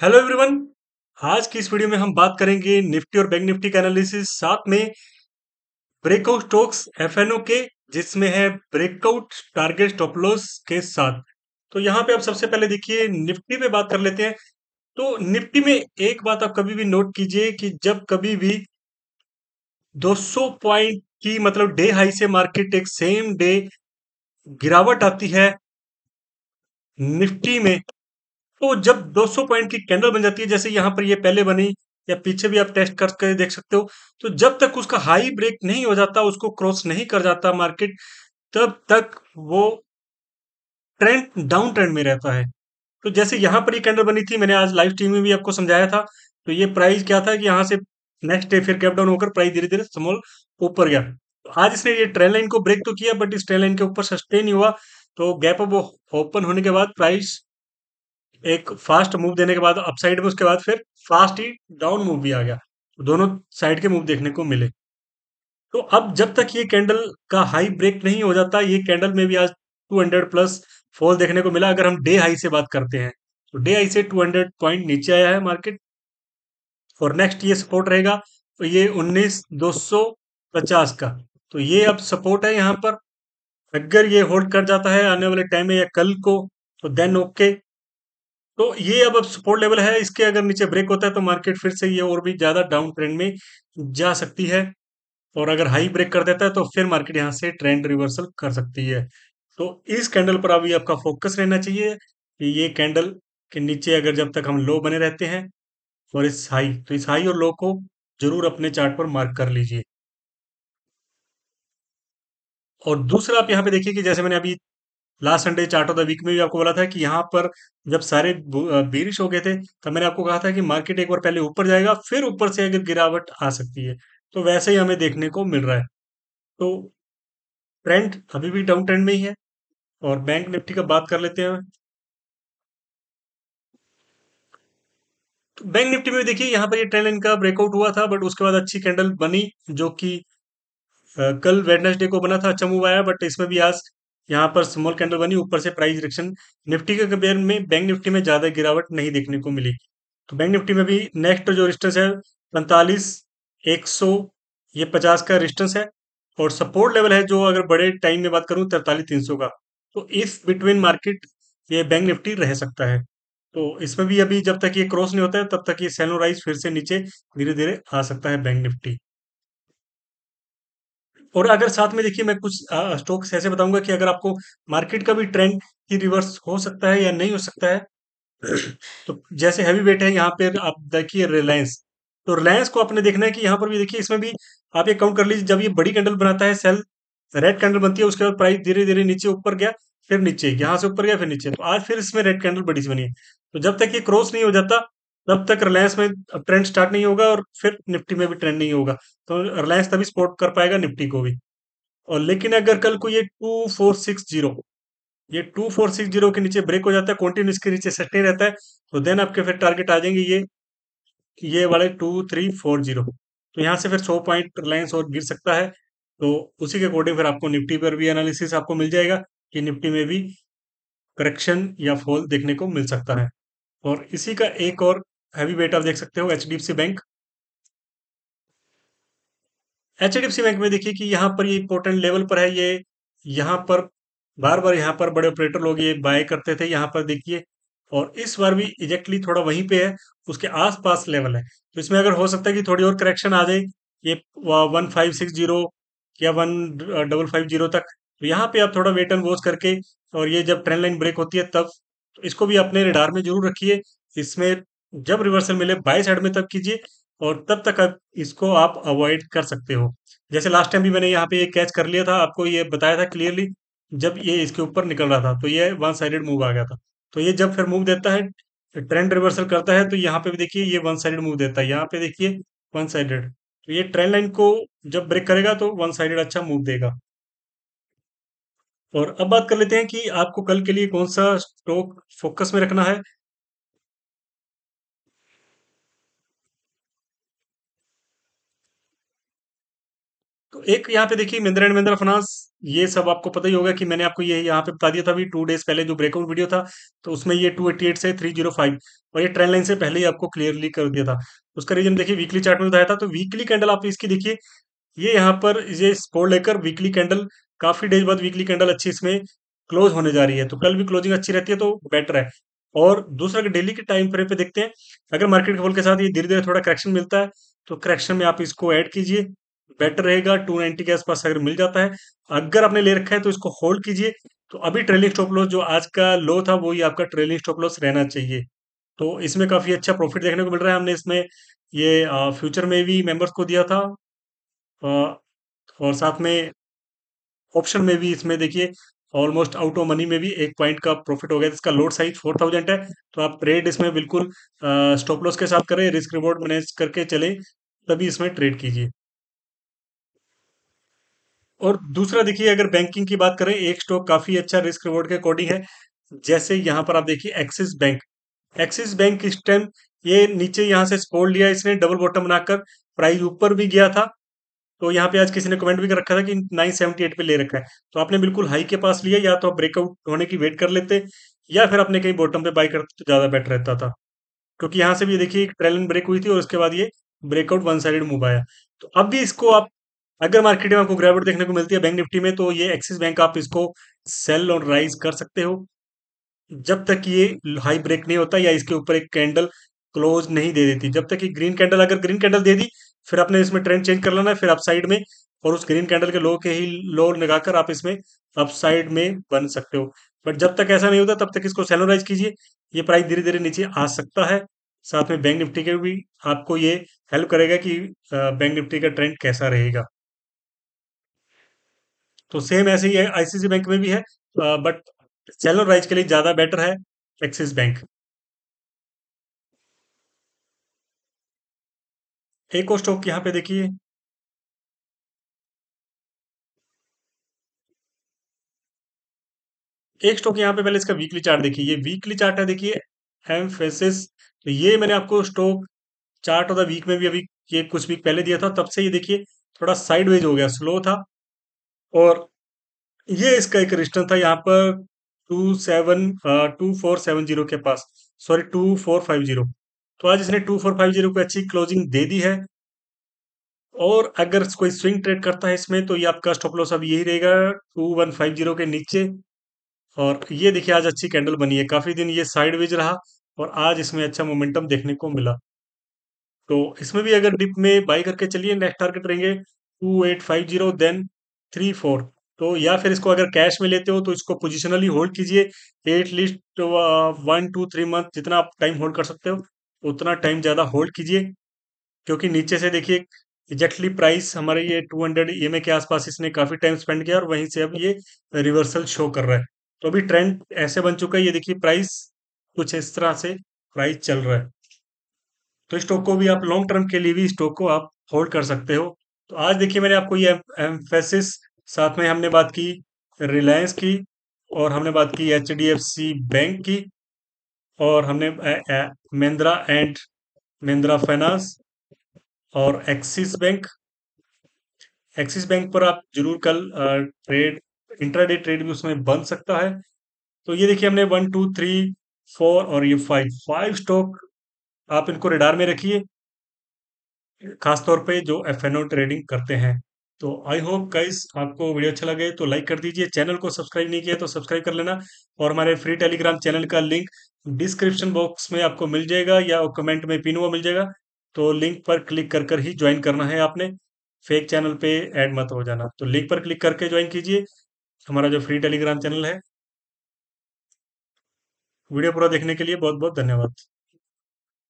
hello everyone आज की इस वीडियो में हम बात करेंगे निफ्टी और बैंक निफ्टी का एनालिसिस साथ में ब्रेकआउट स्टॉक्स एफएनओ के जिसमें है ब्रेकआउट टारगेट स्टॉप लॉस के साथ तो यहां पे आप सबसे पहले देखिए निफ्टी पे बात कर लेते हैं तो निफ्टी में एक बात आप कभी भी नोट कीजिए कि जब कभी भी 200 पॉइंट की मतलब डे हाई से मार्केट एक सेम डे गिरावट आती है निफ्टी में तो जब 200 पॉइंट की कैंडल बन जाती है जैसे यहाँ पर ये पहले बनी या पीछे भी आप टेस्ट करके देख सकते हो तो जब तक उसका हाई ब्रेक नहीं हो जाता उसको क्रॉस नहीं कर जाता मार्केट तब तक वो ट्रेंड डाउन ट्रेंड में रहता है तो जैसे यहाँ पर ये कैंडल बनी थी मैंने आज लाइव स्ट्रीम में भी आपको समझाया था तो ये प्राइस क्या था कि यहाँ से नेक्स्ट डे फिर गैप डाउन होकर प्राइस धीरे धीरे समोल ऊपर गया तो आज इसने ये ट्रेन लाइन को ब्रेक तो किया बट इस ट्रेन लाइन के ऊपर सस्टेन हुआ तो गैप अप ओपन होने के बाद प्राइस एक फास्ट मूव देने के बाद अपसाइड में उसके बाद फिर फास्ट ही डाउन मूव भी आ गया तो दोनों साइड के मूव देखने को मिले तो अब जब तक ये कैंडल का हाई ब्रेक नहीं हो जाता ये कैंडल में भी आज 200 प्लस फॉल देखने को मिला अगर हम डे हाई से बात करते हैं तो डे हाई से 200 पॉइंट नीचे आया है मार्केट और नेक्स्ट ये सपोर्ट रहेगा तो ये उन्नीस दो सौ पचास का तो ये अब सपोर्ट है यहाँ पर अगर ये होल्ड कर जाता है आने वाले टाइम में या कल को तो देन ओके तो ये अब अब सपोर्ट लेवल है इसके अगर नीचे ब्रेक होता है तो मार्केट फिर से ये और भी ज़्यादा डाउन ट्रेंड में जा सकती है और अगर हाई ब्रेक कर देता है तो फिर मार्केट यहाँ से ट्रेंड रिवर्सल कर सकती है तो इस कैंडल पर अभी आपका फोकस रहना चाहिए कि ये कैंडल के नीचे अगर जब तक हम लो बने रहते हैं और इस हाई तो इस हाई और लो को जरूर अपने चार्ट पर मार्क कर लीजिए और दूसरा आप यहाँ पे देखिए कि जैसे मैंने अभी last Sunday chart of the week में भी आपको बोला था कि यहाँ पर जब सारे बीरिश हो गए थे तो मैंने आपको कहा था कि मार्केट एक बार पहले ऊपर जाएगा फिर ऊपर से अगर गिरावट आ सकती है तो वैसे ही हमें देखने को मिल रहा है तो ट्रेंड अभी भी डाउन ट्रेंड में ही है और बैंक निफ्टी का बात कर लेते हैं तो बैंक निफ्टी में देखिए यहाँ पर ये ट्रेंड इनका ब्रेकआउट हुआ था बट उसके बाद अच्छी कैंडल बनी जो कि कल वेडनेसडे को बना था अच्छा मूव आया बट इसमें भी आज यहाँ पर स्मॉल कैंडल बनी ऊपर से प्राइस डायरेक्शन निफ्टी के कंपेयर में बैंक निफ्टी में ज़्यादा गिरावट नहीं देखने को मिली तो बैंक निफ्टी में भी नेक्स्ट जो रिस्टेंस है पैंतालीस एक ये पचास का रिस्टेंस है और सपोर्ट लेवल है जो अगर बड़े टाइम में बात करूँ तरतालीस तीन का तो इस बिटवीन मार्केट ये बैंक निफ्टी रह सकता है तो इसमें भी अभी जब तक ये क्रॉस नहीं होता है तब तक ये सेलो राइज फिर से नीचे धीरे धीरे आ सकता है बैंक निफ्टी और अगर साथ में देखिए मैं कुछ स्टॉक्स ऐसे बताऊंगा कि अगर आपको मार्केट का भी ट्रेंड ही रिवर्स हो सकता है या नहीं हो सकता है तो जैसे हैवी वेट है यहाँ पे आप देखिए रिलायंस तो रिलायंस को आपने देखना है कि यहाँ पर भी देखिए इसमें भी आप ये काउंट कर लीजिए जब ये बड़ी कैंडल बनाता है सेल रेड कैंडल बनती है उसके बाद प्राइस धीरे धीरे नीचे ऊपर गया फिर नीचे यहाँ से ऊपर गया फिर नीचे तो आज फिर इसमें रेड कैंडल बड़ी सी बनी है तो जब तक ये क्रॉस नहीं हो जाता तब तक रिलायंस में अब ट्रेंड स्टार्ट नहीं होगा और फिर निफ्टी में भी ट्रेंड नहीं होगा तो रिलायंस तभी सपोर्ट कर पाएगा निफ्टी को भी और लेकिन अगर कल को ये टू फोर सिक्स जीरो ये टू फोर सिक्स जीरो के नीचे ब्रेक हो जाता है कॉन्टिन्यूस के नीचे सेट नहीं रहता है तो देन आपके फिर टारगेट आ जाएंगे ये ये वाले टू थ्री फोर जीरो तो यहाँ से फिर सौ पॉइंट रिलायंस और गिर सकता है तो उसी के अकॉर्डिंग फिर आपको निफ्टी पर भी एनालिसिस आपको मिल जाएगा कि निफ्टी में भी करेक्शन या फॉल देखने को मिल सकता है और इसी का एक और हैवी वेट आप देख सकते हो एच बैंक एच बैंक में देखिए कि यहाँ पर ये इंपॉर्टेंट लेवल पर है ये यहाँ पर बार बार यहाँ पर बड़े ऑपरेटर लोग ये बाय करते थे यहाँ पर देखिए और इस बार भी एग्जैक्टली थोड़ा वहीं पे है उसके आसपास लेवल है तो इसमें अगर हो सकता है कि थोड़ी और करेक्शन आ जाए ये वन फाइव सिक्स जीरो या वन डबल फाइव जीरो तक तो यहाँ पे आप थोड़ा वेट एंड वॉच करके और ये जब ट्रेंड लाइन ब्रेक होती है तब तो इसको भी अपने रिडार में जरूर रखिए इसमें जब रिवर्सल मिले बाई साइड में तब कीजिए और तब तक आप इसको आप अवॉइड कर सकते हो जैसे लास्ट टाइम भी मैंने यहाँ पे ये कैच कर लिया था आपको ये बताया था क्लियरली जब ये इसके ऊपर निकल रहा था तो ये वन साइडेड मूव आ गया था तो ये जब फिर मूव देता है ट्रेंड रिवर्सल करता है तो यहाँ पे भी देखिए ये वन साइडेड मूव देता है यहाँ पे देखिए वन साइडेड तो ये ट्रेंड लाइन को जब ब्रेक करेगा तो वन साइडेड अच्छा मूव देगा और अब बात कर लेते हैं कि आपको कल के लिए कौन सा स्टॉक फोकस में रखना है एक यहाँ पे देखिए महिंद्रा एंड महिंद्रा फाइनेंस ये सब आपको पता ही होगा कि मैंने आपको ये यहाँ पे बता दिया था अभी टू डेज पहले जो ब्रेकआउट वीडियो था तो उसमें ये टू एट्टी एट से थ्री जीरो फाइव और ये ट्रेंड लाइन से पहले ही आपको क्लियरली कर दिया था उसका रीजन देखिए वीकली चार्ट में बताया था तो वीकली कैंडल आप इसकी देखिए ये यहाँ पर ये स्पोर्ट लेकर वीकली कैंडल काफी डेज बाद वीकली कैंडल अच्छी इसमें क्लोज होने जा रही है तो कल भी क्लोजिंग अच्छी रहती है तो बेटर है और दूसरा डेली के टाइम फ्रेम पे देखते हैं अगर मार्केट खोल के साथ ये धीरे धीरे थोड़ा करेक्शन मिलता है तो करेक्शन में आप इसको ऐड कीजिए बेटर रहेगा टू नाइनटी के आसपास अगर मिल जाता है अगर आपने ले रखा है तो इसको होल्ड कीजिए तो अभी ट्रेलिंग स्टॉप लॉस जो आज का लो था वो ही आपका ट्रेलिंग स्टॉप लॉस रहना चाहिए तो इसमें काफ़ी अच्छा प्रॉफिट देखने को मिल रहा है हमने इसमें ये फ्यूचर में भी मेंबर्स को दिया था और साथ में ऑप्शन में भी इसमें देखिए ऑलमोस्ट आउट ऑफ मनी में भी एक पॉइंट का प्रॉफिट हो गया इसका लोड साइज फोर थाउजेंड है तो आप ट्रेड इसमें बिल्कुल स्टॉप लॉस के साथ करें रिस्क रिवॉर्ड मैनेज करके चले तभी इसमें ट्रेड कीजिए और दूसरा देखिए अगर बैंकिंग की बात करें एक स्टॉक काफी अच्छा रिस्क रिवॉर्ड के अकॉर्डिंग है जैसे यहाँ पर आप देखिए एक्सिस बैंक एक्सिस बैंक इस टाइम ये नीचे यहाँ से स्पोर्ट लिया इसने डबल बॉटम बनाकर प्राइस ऊपर भी गया था तो यहाँ पे आज किसी ने कमेंट भी कर रखा था कि 978 पे ले रखा है तो आपने बिल्कुल हाई के पास लिया या तो आप ब्रेकआउट होने की वेट कर लेते या फिर आपने कहीं बॉटम पे बाई करते तो ज्यादा बेटर रहता था क्योंकि यहाँ से भी देखिए ट्रेलिंग ब्रेक हुई थी और उसके बाद ये ब्रेकआउट वन साइड मूव आया तो अब भी इसको आप अगर मार्केट में आपको गिरावट देखने को मिलती है बैंक निफ्टी में तो ये एक्सिस बैंक आप इसको सेल और राइज कर सकते हो जब तक ये हाई ब्रेक नहीं होता या इसके ऊपर एक कैंडल क्लोज नहीं दे देती जब तक ये ग्रीन कैंडल अगर ग्रीन कैंडल दे दी फिर आपने इसमें ट्रेंड चेंज कर लेना फिर आप साइड में और उस ग्रीन कैंडल के लो के ही लो लगाकर आप इसमें अप साइड में बन सकते हो बट जब तक ऐसा नहीं होता तब तक इसको सेलोराइज कीजिए ये प्राइस धीरे धीरे नीचे आ सकता है साथ में बैंक निफ्टी के भी आपको ये हेल्प करेगा कि बैंक निफ्टी का ट्रेंड कैसा रहेगा तो सेम ऐसे ही आईसीसी बैंक में भी है बट सेलर राइज के लिए ज्यादा बेटर है एक्सिस बैंक एक और स्टॉक यहां पे देखिए एक स्टॉक यहाँ पे पहले इसका वीकली चार्ट देखिए ये वीकली चार्ट है देखिए एम्फेसिस तो ये मैंने आपको stock chart of the week में भी अभी ये कुछ वीक पहले दिया था तब से ये देखिए थोड़ा साइडवेज हो गया स्लो था और ये इसका एक रजिस्टर था यहाँ पर two seven two four seven zero के पास sorry two four five zero तो आज इसने टू फोर फाइव जीरो को अच्छी क्लोजिंग दे दी है और अगर कोई स्विंग ट्रेड करता है इसमें तो ये आपका स्टॉप लॉस अब यही रहेगा टू वन फाइव जीरो के नीचे और ये देखिए आज अच्छी कैंडल बनी है काफी दिन ये साइडवेज रहा और आज इसमें अच्छा मोमेंटम देखने को मिला तो इसमें भी अगर डिप में बाई करके चलिए नेक्स्ट टारगेट रहेंगे two eight five zero then three four तो या फिर इसको अगर कैश में लेते हो तो इसको पोजिशनली होल्ड कीजिए at least one two three month जितना आप टाइम होल्ड कर सकते हो उतना टाइम ज़्यादा होल्ड कीजिए क्योंकि नीचे से देखिए एग्जैक्टली प्राइस हमारे ये टू हंड्रेड ई के आसपास इसने काफ़ी टाइम स्पेंड किया और वहीं से अब ये रिवर्सल शो कर रहा है तो अभी ट्रेंड ऐसे बन चुका है ये देखिए प्राइस कुछ इस तरह से प्राइस चल रहा है तो स्टॉक को भी आप लॉन्ग टर्म के लिए भी स्टॉक को आप होल्ड कर सकते हो तो आज देखिए मैंने आपको ये एम्फेसिस साथ में हमने बात की रिलायंस की और हमने बात की एच बैंक की और हमने महिंद्रा एंड महिंद्रा फाइनेंस और एक्सिस बैंक एक्सिस बैंक पर आप जरूर कल ट्रेड इंट्राडे ट्रेड भी उसमें बन सकता है तो ये देखिए हमने वन टू थ्री फोर और ये फाइव फाइव स्टॉक आप इनको रेडार में रखिए खासतौर पे जो एफ ट्रेडिंग करते हैं तो आई होप गाइस आपको वीडियो अच्छा लगे तो लाइक कर दीजिए चैनल को सब्सक्राइब नहीं किया तो सब्सक्राइब कर लेना और हमारे फ्री टेलीग्राम चैनल का लिंक डिस्क्रिप्शन बॉक्स में आपको मिल जाएगा या कमेंट में पिन हुआ मिल जाएगा तो लिंक पर क्लिक कर कर ही ज्वाइन करना है आपने फेक चैनल पे ऐड मत हो जाना तो लिंक पर क्लिक करके ज्वाइन कीजिए हमारा जो फ्री टेलीग्राम चैनल है वीडियो पूरा देखने के लिए बहुत बहुत धन्यवाद